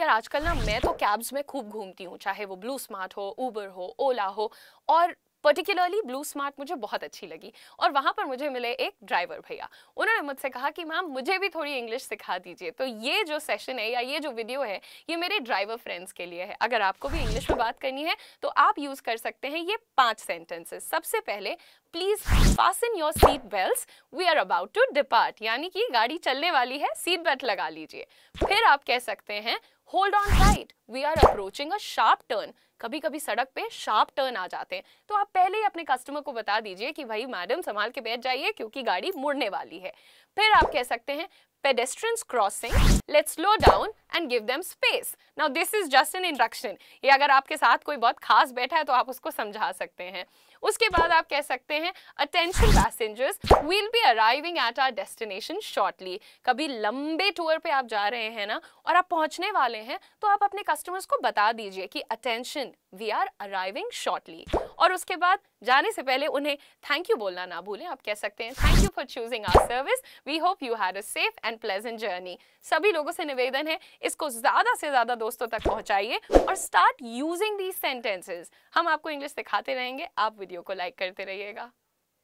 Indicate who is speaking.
Speaker 1: यार आजकल ना मैं तो कैब्स में खूब घूमती हूँ चाहे वो ब्लू स्मार्ट हो ऊबर हो ओला हो और पर्टिकुलरली ब्लू स्मार्ट मुझे बहुत अच्छी लगी और वहाँ पर मुझे मिले एक ड्राइवर भैया उन्होंने मुझसे कहा कि मैम मुझे भी थोड़ी इंग्लिश सिखा दीजिए तो ये जो सेशन है या ये जो वीडियो है ये मेरे ड्राइवर फ्रेंड्स के लिए है अगर आपको भी इंग्लिश में बात करनी है तो आप यूज़ कर सकते हैं ये पाँच सेंटेंसेस सबसे पहले please fasten your seat belt we are about to depart यानी कि गाड़ी चलने वाली है सीट बेल्ट लगा लीजिए फिर आप कह सकते हैं hold on right we are approaching a sharp turn कभी कभी सड़क पे शार्प टर्न आ जाते हैं तो आप पहले ही अपने कस्टमर को बता दीजिए कि भाई मैडम संभाल के बैठ जाइए क्योंकि गाड़ी मुड़ने वाली है फिर आप कह सकते हैं pedestrians crossing let's slow down and give them space now this is just an induction ये अगर आपके साथ कोई बहुत खास बैठा है तो आप उसको समझा सकते हैं उसके बाद आप कह सकते हैं attention passengers will be arriving at our destination shortly कभी लंबे टूर पे आप जा रहे हैं ना और आप पहुंचने वाले हैं तो आप अपने कस्टमर्स को बता दीजिए कि attention we are arriving shortly और उसके बाद जाने से पहले उन्हें थैंक यू बोलना ना भूलें आप कह सकते हैं thank you for choosing our service we hope you had a safe and pleasant journey सभी लोगों से निवेदन है इसको ज़्यादा से ज़्यादा दोस्तों तक पहुंचाइए और स्टार्ट यूजिंग दीज सेंटेंसेज हम आपको इंग्लिश सिखाते रहेंगे आप वीडियो को लाइक करते रहिएगा